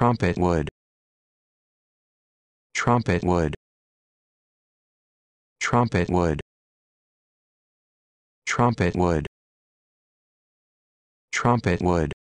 trumpet wood trumpet wood trumpet wood trumpet wood trumpet wood